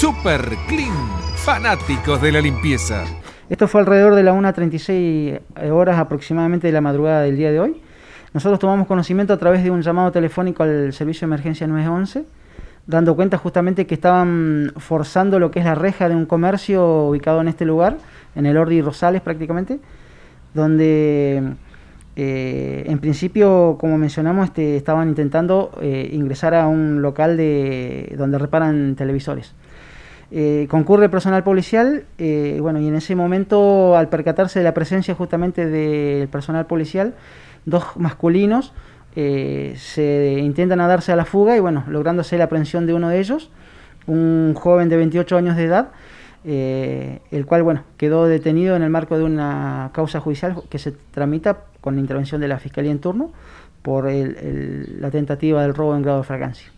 Super Clean, fanáticos de la limpieza. Esto fue alrededor de las 1.36 eh, horas aproximadamente de la madrugada del día de hoy. Nosotros tomamos conocimiento a través de un llamado telefónico al servicio de emergencia 911, dando cuenta justamente que estaban forzando lo que es la reja de un comercio ubicado en este lugar, en el Ordi Rosales prácticamente, donde eh, en principio, como mencionamos, este, estaban intentando eh, ingresar a un local de, donde reparan televisores. Eh, concurre el personal policial, bueno, y en ese momento, al percatarse de la presencia justamente del personal policial, dos masculinos se intentan a darse a la fuga y, bueno, lográndose la aprehensión de uno de ellos, un joven de 28 años de edad, eh, el cual bueno, quedó detenido en el marco de una causa judicial que se tramita con la intervención de la Fiscalía en turno por la tentativa del robo en grado de fragancia.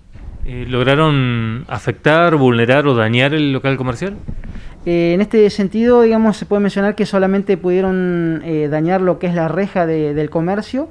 Eh, ¿Lograron afectar, vulnerar o dañar el local comercial? Eh, en este sentido, digamos, se puede mencionar que solamente pudieron dañar lo que es la reja del comercio,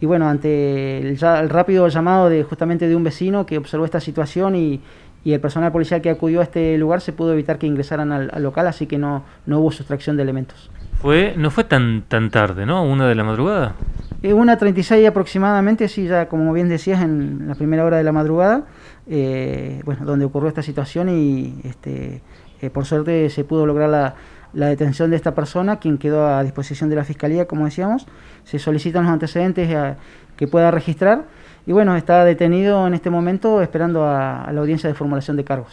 y bueno, ante el, el, rápido llamado de justamente de un vecino que observó esta situación y, y el personal policial que acudió a este lugar se pudo evitar que ingresaran al, local, así que no, no hubo sustracción de elementos. Fue, no fue tan, tan tarde, ¿no? ¿Una de la madrugada? Eh, una 36 aproximadamente, sí, ya como bien decías, en la primera hora de la madrugada, eh, bueno, donde ocurrió esta situación y este, eh, por suerte se pudo lograr la, detención de esta persona, quien quedó a disposición de la Fiscalía, como decíamos. Se solicitan los antecedentes eh, que pueda registrar y bueno, está detenido en este momento esperando a, la audiencia de formulación de cargos.